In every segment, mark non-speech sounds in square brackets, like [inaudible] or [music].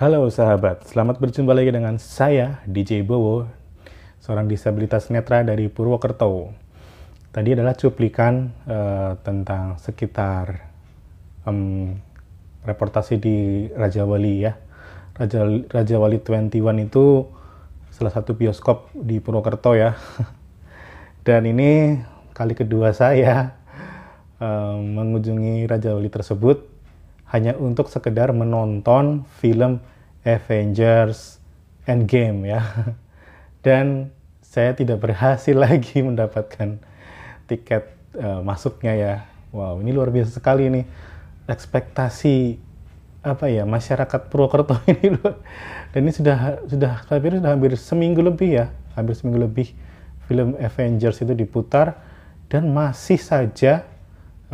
Halo sahabat, selamat berjumpa lagi dengan saya DJ Bowo, seorang disabilitas netra dari Purwokerto. Tadi adalah cuplikan uh, tentang sekitar um, reportasi di Raja Wali ya. Raja, Raja Wali 21 itu salah satu bioskop di Purwokerto ya. [laughs] Dan ini kali kedua saya um, mengunjungi Raja Wali tersebut hanya untuk sekedar menonton film Avengers Endgame ya. [laughs] Dan saya tidak berhasil [laughs] lagi mendapatkan tiket uh, masuknya ya. Wow, ini luar biasa sekali nih. Ekspektasi apa ya masyarakat Purwokerto [laughs] ini loh. Dan ini sudah sudah hampir sudah hampir seminggu lebih ya, hampir seminggu lebih film Avengers itu diputar dan masih saja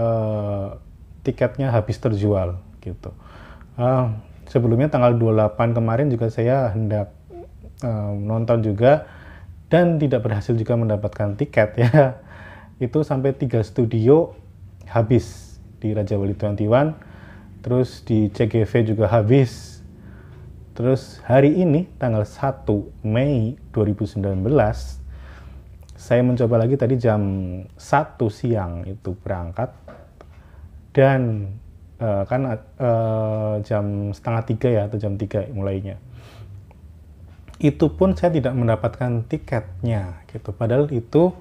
uh, tiketnya habis terjual gitu. Uh, sebelumnya tanggal 28 kemarin juga saya hendak um, nonton juga dan tidak berhasil juga mendapatkan tiket ya. [laughs] Itu sampai tiga studio habis di Raja Wali 21, terus di CGV juga habis. Terus hari ini tanggal 1 Mei 2019 saya mencoba lagi tadi jam 1 siang itu berangkat dan uh, kan uh, jam setengah tiga ya atau jam tiga mulainya itu pun saya tidak mendapatkan tiketnya gitu padahal itu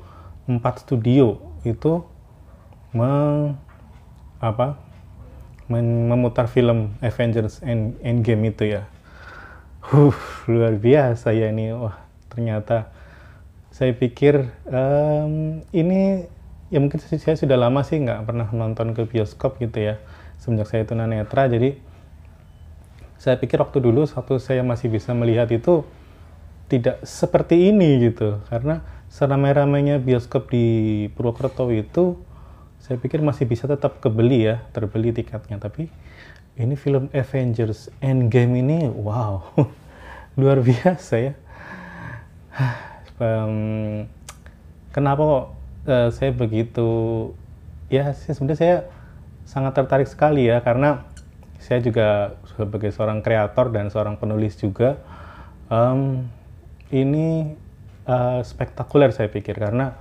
empat studio itu meng, apa men, memutar film Avengers End Endgame itu ya huh luar biasa ya ini wah ternyata saya pikir um, ini ya mungkin saya sudah lama sih nggak pernah nonton ke bioskop gitu ya semenjak saya tunanetra jadi saya pikir waktu dulu waktu saya masih bisa melihat itu tidak seperti ini gitu karena seramai-ramainya bioskop di Purwokerto itu saya pikir masih bisa tetap kebeli ya terbeli tiketnya tapi ini film Avengers Endgame ini wow [laughs] luar biasa ya um, [sighs] kenapa kok uh, saya begitu ya sebenarnya saya sangat tertarik sekali ya karena saya juga sebagai seorang kreator dan seorang penulis juga um, ini uh, spektakuler saya pikir karena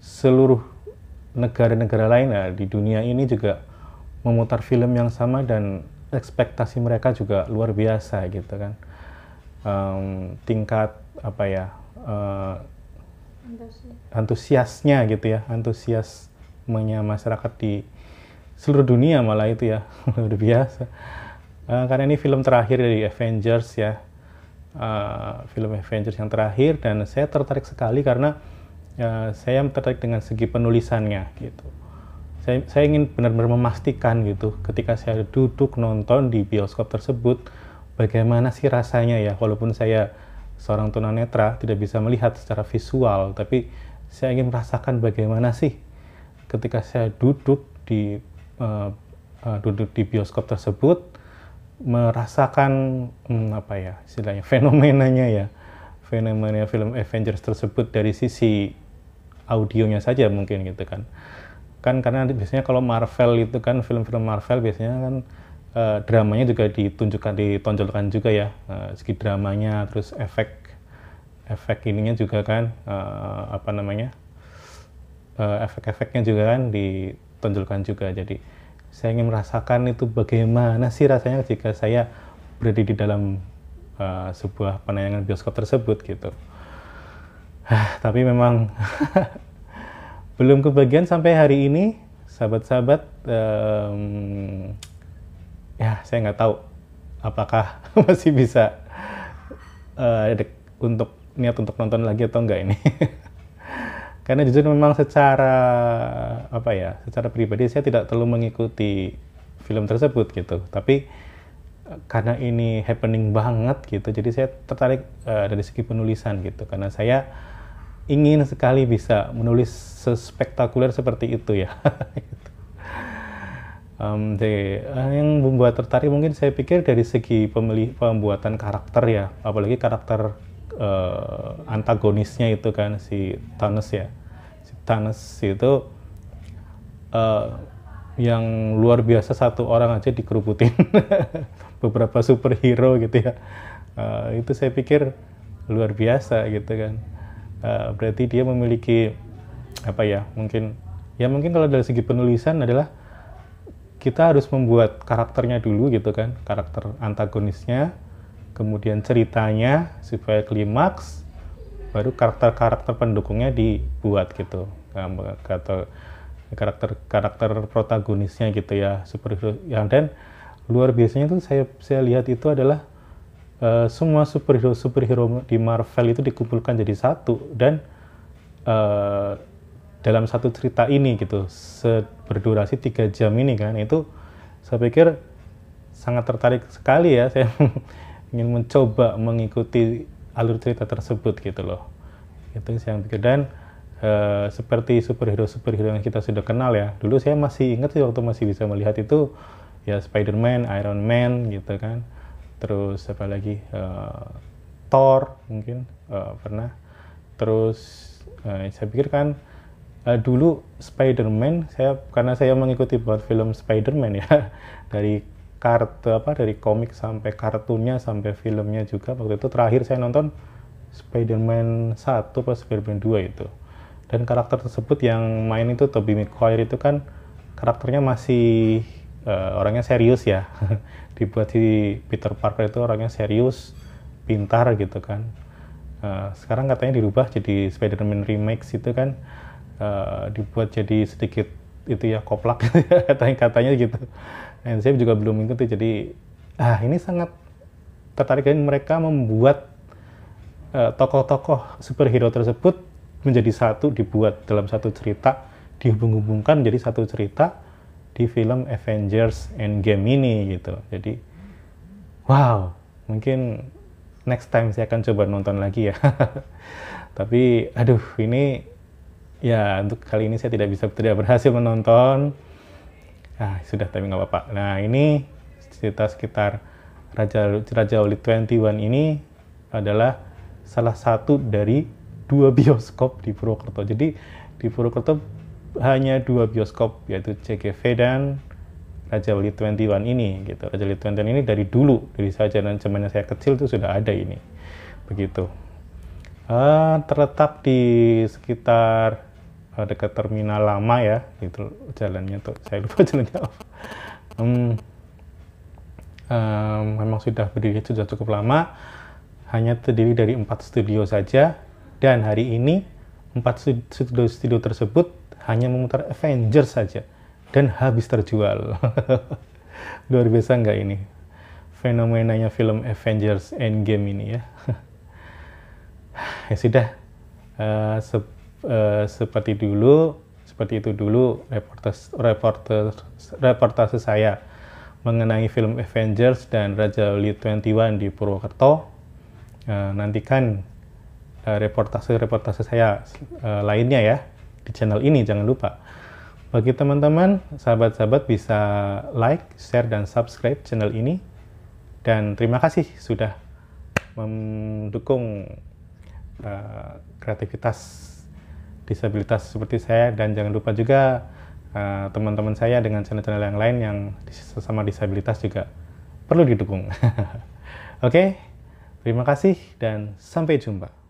seluruh negara-negara lain ya, di dunia ini juga memutar film yang sama dan ekspektasi mereka juga luar biasa gitu kan um, tingkat apa ya uh, antusiasnya gitu ya antusiasmenya masyarakat di seluruh dunia malah itu ya [laughs] luar biasa uh, karena ini film terakhir dari Avengers ya uh, film Avengers yang terakhir dan saya tertarik sekali karena uh, saya tertarik dengan segi penulisannya gitu saya, saya ingin benar-benar memastikan gitu ketika saya duduk nonton di bioskop tersebut bagaimana sih rasanya ya walaupun saya seorang tunanetra tidak bisa melihat secara visual tapi saya ingin merasakan bagaimana sih ketika saya duduk di uh, uh, duduk di bioskop tersebut merasakan hmm, apa ya istilahnya [laughs] fenomenanya ya fenomena film Avengers tersebut dari sisi audionya saja mungkin gitu kan kan karena biasanya kalau Marvel itu kan film-film Marvel biasanya kan uh, dramanya juga ditunjukkan ditonjolkan juga ya uh, segi dramanya terus efek efek ininya juga kan uh, apa namanya uh, efek-efeknya juga kan di tonjolkan juga. Jadi saya ingin merasakan itu bagaimana sih rasanya jika saya berada di dalam uh, sebuah penayangan bioskop tersebut gitu. Ah, tapi memang [laughs] belum kebagian sampai hari ini, sahabat-sahabat. Um, ya saya nggak tahu apakah [laughs] masih bisa uh, untuk niat untuk nonton lagi atau enggak ini. [laughs] karena jujur memang secara apa ya secara pribadi saya tidak terlalu mengikuti film tersebut gitu tapi karena ini happening banget gitu jadi saya tertarik uh, dari segi penulisan gitu karena saya ingin sekali bisa menulis sespektakuler seperti itu ya um, [laughs] jadi, uh, yang membuat tertarik mungkin saya pikir dari segi pemilih, pembuatan karakter ya apalagi karakter uh, antagonisnya itu kan si Thanos ya si Thanos itu uh, yang luar biasa satu orang aja dikerubutin [laughs] beberapa superhero gitu ya uh, itu saya pikir luar biasa gitu kan uh, berarti dia memiliki apa ya mungkin ya mungkin kalau dari segi penulisan adalah kita harus membuat karakternya dulu gitu kan karakter antagonisnya kemudian ceritanya supaya klimaks baru karakter-karakter pendukungnya dibuat gitu atau karakter-karakter protagonisnya gitu ya superhero yang dan luar biasanya tuh saya saya lihat itu adalah uh, semua superhero superhero di Marvel itu dikumpulkan jadi satu dan uh, dalam satu cerita ini gitu berdurasi tiga jam ini kan itu saya pikir sangat tertarik sekali ya saya ingin mencoba mengikuti alur cerita tersebut gitu loh itu yang pikir dan Uh, seperti superhero superhero yang kita sudah kenal ya dulu saya masih ingat sih waktu masih bisa melihat itu ya Spiderman, Iron Man gitu kan terus apa lagi uh, Thor mungkin uh, pernah terus uh, saya pikir kan uh, dulu Spider-Man saya karena saya mengikuti buat film Spider-Man ya [laughs] dari kartu apa dari komik sampai kartunya sampai filmnya juga waktu itu terakhir saya nonton Spider-Man 1 atau Spider-Man 2 itu dan karakter tersebut yang main itu Tobey Maguire itu kan karakternya masih uh, orangnya serius ya [laughs] dibuat di Peter Parker itu orangnya serius pintar gitu kan uh, sekarang katanya dirubah jadi Spider-Man remake itu kan uh, dibuat jadi sedikit itu ya koplak [laughs] katanya katanya gitu And saya juga belum mengikuti. Jadi ah ini sangat tertarik dan mereka membuat eh, tokoh-tokoh uh, superhero tersebut menjadi satu dibuat dalam satu cerita dihubung-hubungkan jadi satu cerita di film Avengers Endgame ini gitu. Jadi wow, mungkin next time saya akan coba nonton lagi ya. [laughs] Tapi aduh ini ya untuk kali ini saya tidak bisa tidak berhasil menonton Nah, sudah tapi nggak apa-apa. Nah, ini cerita sekitar Raja Raja Oli 21 ini adalah salah satu dari dua bioskop di Purwokerto. Jadi di Purwokerto hanya dua bioskop yaitu CGV dan Raja Wali 21 ini gitu. Raja Wali 21 ini dari dulu dari saja dan zamannya saya kecil itu sudah ada ini. Begitu. Uh, terletak di sekitar uh, dekat terminal lama ya itu jalannya tuh saya lupa [laughs] jalannya apa um, um, memang sudah berdiri sudah cukup lama hanya terdiri dari empat studio saja dan hari ini empat studio, studio tersebut hanya memutar Avengers saja dan habis terjual [laughs] luar biasa nggak ini fenomenanya film Avengers Endgame ini ya [laughs] ya sudah uh, Eh, seperti dulu seperti itu dulu reportase reportase reportase saya mengenai film Avengers dan Raja Wali 21 di Purwokerto. uh, nantikan eh, reportase-reportase saya lainnya ya di channel ini jangan lupa. Bagi teman-teman, sahabat-sahabat bisa like, share, dan subscribe channel ini. Dan terima kasih sudah mendukung uh, kreativitas disabilitas seperti saya dan jangan lupa juga eh, teman-teman uh, saya dengan channel-channel yang lain yang sesama disabilitas juga perlu didukung. [laughs] Oke, okay? terima kasih dan sampai jumpa.